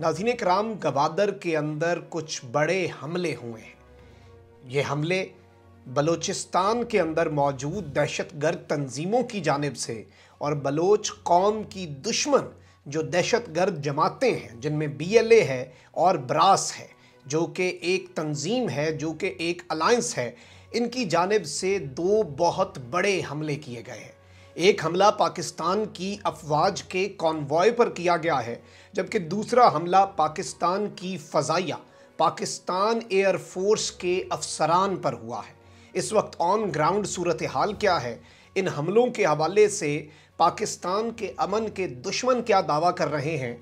नाजीन कराम गवादर के अंदर कुछ बड़े हमले हुए हैं ये हमले बलोचिस्तान के अंदर मौजूद दहशत गर्द तंजीमों की जानब से और बलोच कौम की दुश्मन जो दहशत गर्द जमातें हैं जिनमें बी एल ए है और ब्रास है जो कि एक तंजीम है जो कि एक अलायंस है इनकी जानब से दो बहुत बड़े हमले किए गए हैं एक हमला पाकिस्तान की अफवाज के कॉन्वॉय पर किया गया है जबकि दूसरा हमला पाकिस्तान की फ़जाइया पाकिस्तान एयरफोर्स के अफसरान पर हुआ है इस वक्त ऑन ग्राउंड सूरत हाल क्या है इन हमलों के हवाले से पाकिस्तान के अमन के दुश्मन क्या दावा कर रहे हैं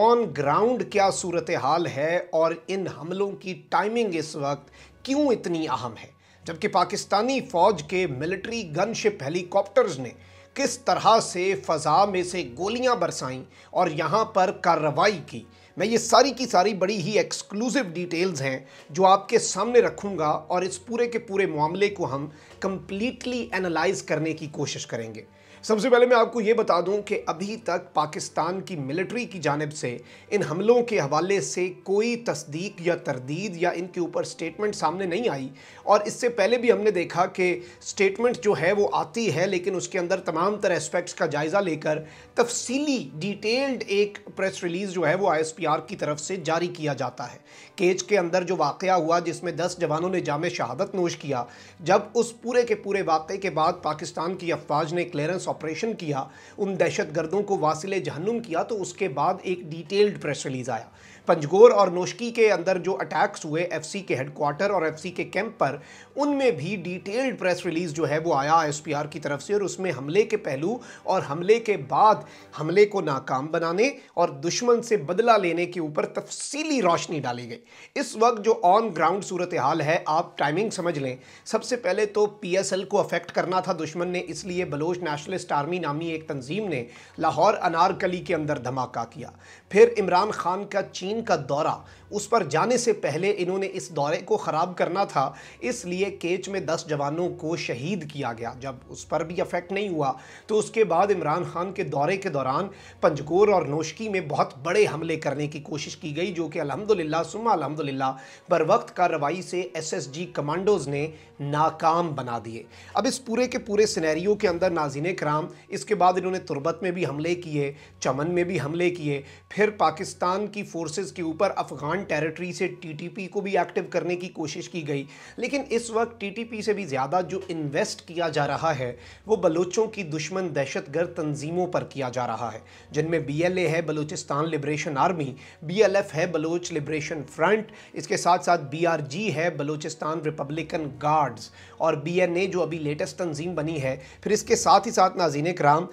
ऑन ग्राउंड क्या सूरत हाल है और इन हमलों की टाइमिंग इस वक्त क्यों इतनी अहम है जबकि पाकिस्तानी फौज के मिलिट्री गनशिप हेलीकॉप्टर्स ने किस तरह से फ़जा में से गोलियां बरसाईं और यहाँ पर कार्रवाई की मैं ये सारी की सारी बड़ी ही एक्सक्लूसिव डिटेल्स हैं जो आपके सामने रखूँगा और इस पूरे के पूरे मामले को हम कम्प्लीटली एनालाइज करने की कोशिश करेंगे सबसे पहले मैं आपको ये बता दूं कि अभी तक पाकिस्तान की मिलिट्री की जानब से इन हमलों के हवाले से कोई तस्दीक या तरदीद या इनके ऊपर स्टेटमेंट सामने नहीं आई और इससे पहले भी हमने देखा कि स्टेटमेंट जो है वो आती है लेकिन उसके अंदर तमाम तरह एस्पेक्ट्स का जायज़ा लेकर तफसीली डिटेल्ड एक प्रेस रिलीज़ जो है वो आईएसपीआर की तरफ से जारी किया जाता है केज के अंदर जो वाक़ हुआ जिसमें दस जवानों ने जाम शहादत नोश किया जब उस पूरे के पूरे वाक़े के बाद पाकिस्तान की अफवाज ने क्लियरेंस ऑपरेशन किया उन दहशत गर्दों को वासिल जहन्नुम किया तो उसके बाद एक डिटेल्ड प्रेस रिलीज़ आया पंजगोर और नोशकी के अंदर जो अटैक्स हुए एफसी के हेडक्वार्टर और एफसी के कैंप पर उनमें भी डिटेल्ड प्रेस रिलीज जो है वो आया एसपीआर की तरफ से और उसमें हमले के पहलू और हमले के बाद हमले को नाकाम बनाने और दुश्मन से बदला लेने के ऊपर तफसीली रोशनी डाली गई इस वक्त जो ऑन ग्राउंड सूरत हाल है आप टाइमिंग समझ लें सबसे पहले तो एल को अफेक्ट करना था दुश्मन ने इसलिए बलोच नेशनलिस्ट आर्मी नामी एक तंजीम ने लाहौर अनारकली के अंदर धमाका किया फिर इमरान खान का चीन का दौरा उस पर जाने से पहले इन्होंने इस दौरे को ख़राब करना था इसलिए केच में दस जवानों को शहीद किया गया जब उस पर भी अफेक्ट नहीं हुआ तो उसके बाद इमरान खान के दौरे के दौरान पंजकोर और नोशकी में बहुत बड़े हमले करने की कोशिश की गई जो कि अलहमदिल्ला सुमा अलहमदिल्ला बर वक्त कार्रवाई से एस एस जी कमांडोज़ ने नाकाम बना दिए अब इस पूरे के पूरे सिनेरियो के अंदर नाजिन कराम इसके बाद इन्होंने तुरबत में भी हमले किए चमन में भी हमले किए फिर पाकिस्तान की फोर्सेस के ऊपर अफगान टेरिटरी से टीटीपी को भी एक्टिव करने की कोशिश की गई लेकिन इस वक्त टीटीपी से भी ज़्यादा जो इन्वेस्ट किया जा रहा है वो बलोचों की दुश्मन दहशतगर्द तंजीमों पर किया जा रहा है जिनमें बी एल ए है Balochistan liberation army B L F है बलोच लिब्रेशन फ्रंट इसके साथ साथ बी आर जी है बलोचिस्तान रिपब्लिकन गार्ड कार्ड्स और बी एन ए जो अभी लेटेस्ट तंजीम बनी है फिर इसके साथ ही साथ नाजीन कराम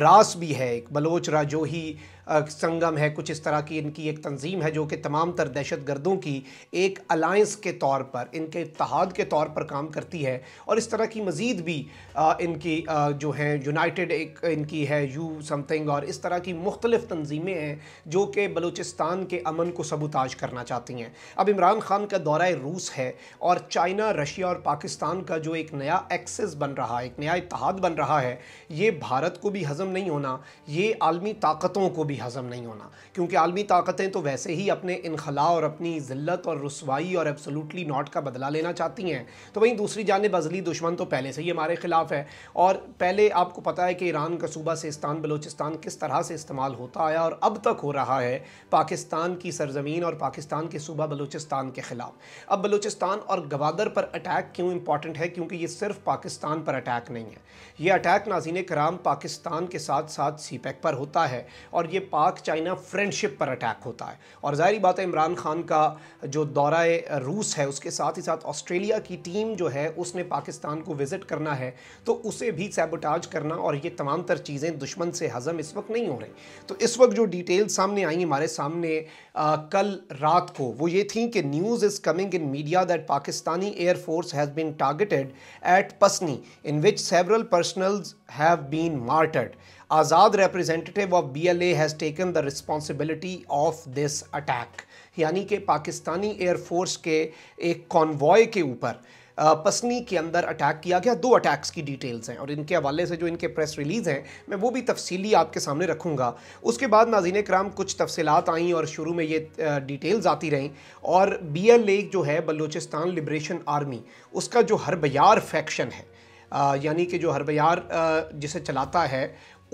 ब्रास भी है एक बलोच राजोही संगम है कुछ इस तरह की इनकी एक तंजीम है जो कि तमाम तर दहशत गर्दों की एक अलायंस के तौर पर इनके इतिहाद के तौर पर काम करती है और इस तरह की मज़ीद भी इनकी जो है यूनाइटेड एक इनकी है यू समथिंग और इस तरह की मुख्तलिफ़ तंजीमें हैं जो कि बलूचिस्तान के अमन को सबूताज करना चाहती हैं अब इमरान खान का दौरा रूस है और चाइना रशिया और पाकिस्तान का जो एक नया एक्सेस बन रहा है एक नया इतिहाद बन रहा है ये भारत को भी हज़म नहीं होना ये आलमी ताकतों को भी भी हज़म नहीं होना क्योंकि आलमी ताकतें तो वैसे ही अपने इनखला और अपनी ज़िल्त और रसवाई और एब्सोलूटली नॉट का बदला लेना चाहती हैं तो वहीं दूसरी जानब अजली दुश्मन तो पहले से ही हमारे ख़िलाफ़ है और पहले आपको पता है कि ईरान का सूबा सिस्तान बलोचिस्तान किस तरह से इस्तेमाल होता आया और अब तक हो रहा है पाकिस्तान की सरजमीन और पाकिस्तान के सूबा बलोचिस्तान के ख़िलाफ़ अब बलोचिस्तान और गवादर पर अटैक क्यों इंपॉर्टेंट है क्योंकि ये सिर्फ पाकिस्तान पर अटैक नहीं है ये अटैक नाजीन कराम पाकिस्तान के साथ साथ सी पैक पर होता है और ये पाक चाइना फ्रेंडशिप पर अटैक होता है और जाहिर बात है इमरान खान का जो दौरा रूस है उसके साथ ही साथ ऑस्ट्रेलिया की टीम जो है उसने पाकिस्तान को विज़िट करना है तो उसे भी सैबोटाज करना और ये तमाम तर चीज़ें दुश्मन से हज़म इस वक्त नहीं हो रही तो इस वक्त जो डिटेल सामने आई हमारे सामने आ, कल रात को वो ये थी कि news is coming in media that Pakistani air force has been targeted at Pasni in which several personnels have been martyred. Azad representative of BLA has taken the responsibility of this attack. यानी कि पाकिस्तानी एयरफोर्स के एक कॉन्वॉय के ऊपर पसनी के अंदर attack किया गया दो अटैक्स की डिटेल्स हैं और इनके हवाले से जो इनके प्रेस रिलीज़ हैं मैं वो भी तफसीली आपके सामने रखूँगा उसके बाद नाजीन कराम कुछ तफसलत आईं और शुरू में ये डिटेल्स आती रहीं और बी एल ए जो है बलूचिस्तान लिब्रेशन आर्मी उसका जो हरबयार फैक्शन है यानी कि जो हरबयार जिसे चलाता है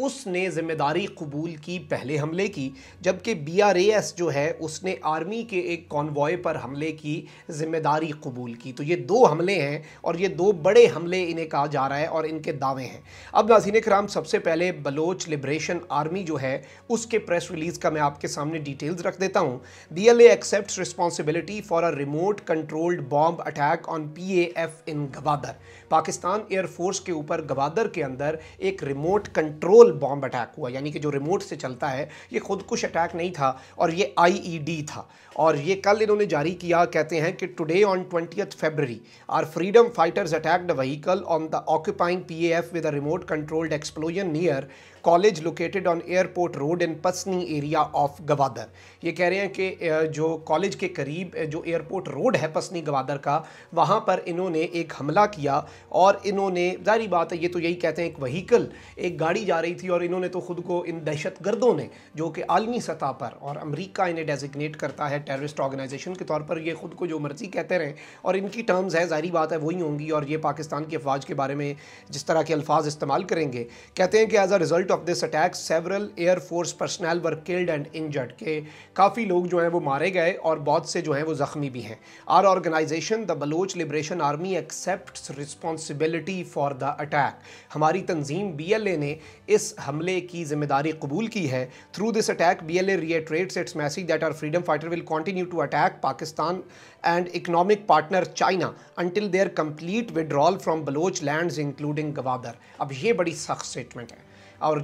उसने ज़िम्मेदारी कबूल की पहले हमले की जबकि बी आर एस जो है उसने आर्मी के एक कॉन्वॉय पर हमले की ज़िम्मेदारी कबूल की तो ये दो हमले हैं और ये दो बड़े हमले इन्हें कहा जा रहा है और इनके दावे हैं अब नाजीन कराम सबसे पहले बलोच लिब्रेशन आर्मी जो है उसके प्रेस रिलीज़ का मैं आपके सामने डिटेल्स रख देता हूँ B L accept responsibility for a remote controlled bomb attack on P F in Gwadar Pakistan air force के ऊपर गवादर के अंदर एक remote control control bomb attack हुआ यानी कि जो रिमोट से चलता है ये खुदकुश अटैक नहीं था और ये आईईडी e था और ये कल इन्होंने जारी किया कहते हैं कि today on twenty February our freedom fighters attacked vehicle on the occupying PAF with a remote controlled explosion near college located on airport road in Pasni area of Gwadar ये कह रहे हैं कि जो कॉलेज के करीब जो एयरपोर्ट रोड है पसनी गवादर का वहाँ पर इन्होंने एक हमला किया और इन्होंने जारी बात है ये तो यही कहते हैं एक वहीकल एक गाड़ी जा रही थी और इन्होंने तो ख़ुद को इन दहशत गर्दों ने जो कि आलमी सतह पर और अमरीका इन्हें डेजिग्नेट करता है टेररिस्ट ऑर्गेनाइजेशन के तौर पर ये ख़ुद को जो मर्ज़ी कहते रहें और इनकी टर्म्स हैं जारी बात है वही होंगी और ये पाकिस्तान की अफवाज के बारे में जिस तरह के अल्फाज इस्तेमाल करेंगे कहते हैं कि as a result of this attack several air force personnel were killed and injured. के काफ़ी लोग जो हैं वो मारे गए और बहुत से जो हैं वो ज़ख्मी भी हैं our organization the Baloch liberation army accept responsibility for the attack हमारी तंजीम बी एल ए ने इस हमले की जिम्मेदारी कबूल की है through this attack B L A reiterates its message that our freedom fighter will continue to attack Pakistan and economic partner China until their complete withdrawal from Baloch land including Gwadar अब ये बड़ी सख्त स्टेटमेंट है और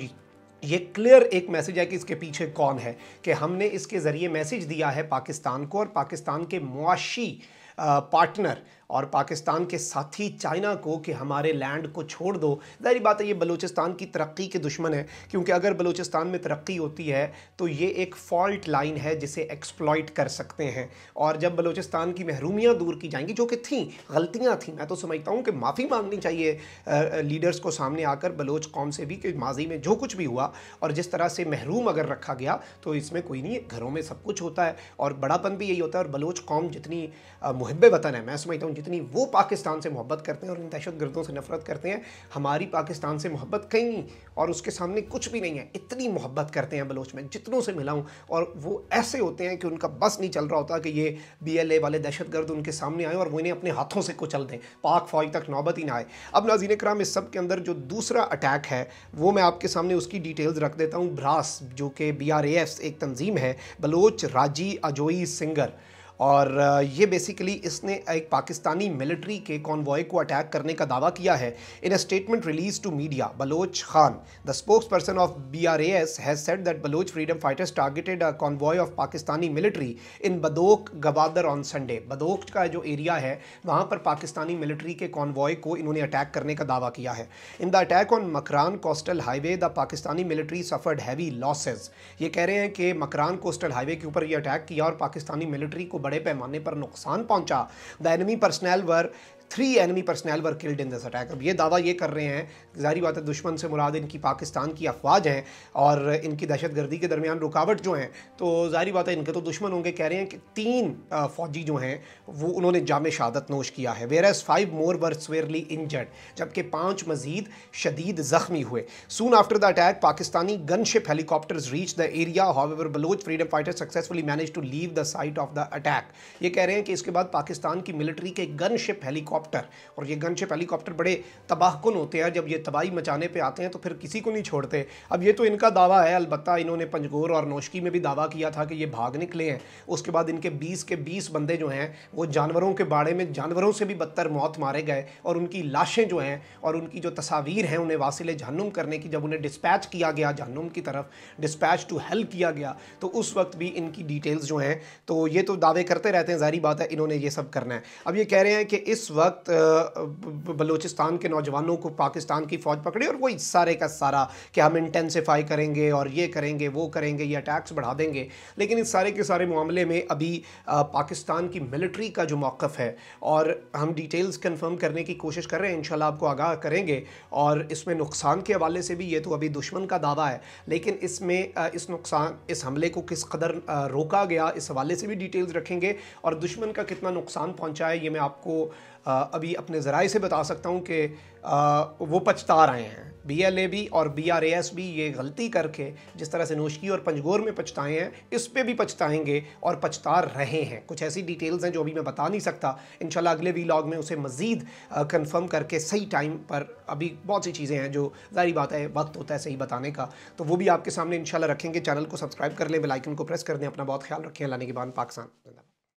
ये क्लियर एक मैसेज है कि इसके पीछे कौन है कि हमने इसके ज़रिए मैसेज दिया है पाकिस्तान को और पाकिस्तान के मुआशी पार्टनर और पाकिस्तान के साथी चाइना को कि हमारे लैंड को छोड़ दो जहरी बात है ये बलूचिस्तान की तरक्की के दुश्मन है क्योंकि अगर बलूचिस्तान में तरक्की होती है तो ये एक फॉल्ट लाइन है जिसे एक्सप्लॉयट कर सकते हैं और जब बलूचिस्तान की महरूमियाँ दूर की जाएंगी जो कि थी गलतियाँ थी मैं तो समझता हूँ कि माफ़ी मांगनी चाहिए लीडर्स को सामने आकर बलोच कौम से भी कि माजी में जो कुछ भी हुआ और जिस तरह से महरूम अगर रखा गया तो इसमें कोई नहीं घरों में सब कुछ होता है और बड़ापन भी यही होता है और बलोच कौम जितनी मुहब वतन है मैं समझता हूँ जितनी वो पाकिस्तान से मोहब्बत करते हैं और इन दहशत गर्दों से नफरत करते हैं हमारी पाकिस्तान से मोहब्बत कहीं और उसके सामने कुछ भी नहीं है इतनी मोहब्बत करते हैं बलोच में जितनों से मिला हूँ और वो ऐसे होते हैं कि उनका बस नहीं चल रहा होता कि ये बी वाले दहशत गर्द उनके सामने आए और वो इन्हें अपने हाथों से कुचल दें पाक फौज तक नौबत ही ना आए अब नाजीन कराम इस सब के अंदर जो दूसरा अटैक है वो मैं आपके सामने उसकी डिटेल्स रख देता हूँ ब्रास जो कि बी एक तंजीम है बलोच राजी अजोई सिंगर और ये बेसिकली इसने एक पाकिस्तानी मिलिट्री के कॉन्वॉय को अटैक करने का दावा किया है in a statement release to media Baloch Khan the spokesperson of B R A S has said that Baloch freedom fighters targeted a convoy of Pakistani military in Badok Gwadar on Sunday Badok का जो एरिया है वहाँ पर पाकिस्तानी मिलिट्री के कॉन्वॉय को इन्होंने अटैक करने का दावा किया है in the attack on Makran coastal highway the Pakistani military suffered heavy losses ये कह रहे हैं कि मकरान कोस्टल हाईवे के ऊपर ये अटैक किया और पाकिस्तानी मिलिट्री को बड़े पैमाने पर नुकसान पहुंचा the enemy personnel were three enemy personnel were killed in this attack अब ये दावा ये कर रहे हैं जारी बात है दुश्मन से मुराद इनकी पाकिस्तान की अफवाज हैं और इनकी दहशतगर्दी के दरमियान रुकावट जो हैं तो जारी बात है इनके तो दुश्मन होंगे कह रहे हैं कि तीन फौजी जो हैं वो उन्होंने जाम शहादत नोश किया है whereas five more were severely injured जबकि पाँच मजीद शदीद जख्मी हुए soon after the attack Pakistani gunship helicopters reach the area however Baloch freedom fighter successfully manage to leave the site of the attack ये कह रहे हैं कि इसके बाद पाकिस्तान की मिलिट्री के गनशिप हेलीकॉप्टर हेलीकॉप्टर और ये गनशिप हेलीकॉप्टर बड़े तबाहकुन होते हैं जब ये तबाही मचाने पे आते हैं तो फिर किसी को नहीं छोड़ते अब ये तो इनका दावा है अलबत्त इन्होंने पंजगोर और नौशकी में भी दावा किया था कि ये भाग निकले हैं उसके बाद इनके बीस के बीस बंदे जो हैं वो जानवरों के बाड़े में जानवरों से भी बदतर मौत मारे गए और उनकी लाशें जो हैं और उनकी जो तस्वीर हैं उन्हें वासिल जहनुम करने की जब उन्हें डिस्पैच किया गया जहनुम की तरफ डिस्पैच टू हेल किया गया तो उस वक्त भी इनकी डिटेल्स जो हैं तो ये तो दावे करते रहते हैं जारी बात है इन्होंने ये सब करना है अब ये कह रहे हैं कि इस वक्त वक्त बलूचिस्तान के नौजवानों को पाकिस्तान की फ़ौज पकड़ी और वो इस सारे का सारा कि हम इंटेंसीफाई करेंगे और ये करेंगे वो करेंगे ये अटैक्स बढ़ा देंगे लेकिन इस सारे के सारे मामले में अभी पाकिस्तान की मिलिट्री का जो मौक़ है और हम डिटेल्स कन्फर्म करने की कोशिश कर रहे हैं इन आपको आगाह करेंगे और इसमें नुकसान के हवाले से भी ये तो अभी दुश्मन का दावा है लेकिन इसमें इस नुकसान इस हमले को किस कदर रोका गया इस हवाले से भी डिटेल्स रखेंगे और दुश्मन का कितना नुकसान पहुंचा है ये मैं आपको अभी अपने ज़राए से बता सकता हूँ कि वो पछता रहे हैं बी एल ए भी और बी आर ए एस भी ये गलती करके जिस तरह से नोशकी और पंजगोर में पछताए हैं इस पर भी पछताएंगे और पछता रहे हैं कुछ ऐसी डिटेल्स हैं जो अभी मैं बता नहीं सकता इन अगले लॉग में उसे मज़ीद कन्फर्म करके सही टाइम पर अभी बहुत सी चीज़ें हैं जो जारी बात है वक्त होता है सही बताने का तो वो भी आपके सामने इन रखेंगे चैनल को सब्सक्राइब कर लें बेलाइकन को प्रेस कर दें अपना बहुत ख्याल रखें अल्लाह के बाद पाकिस्तान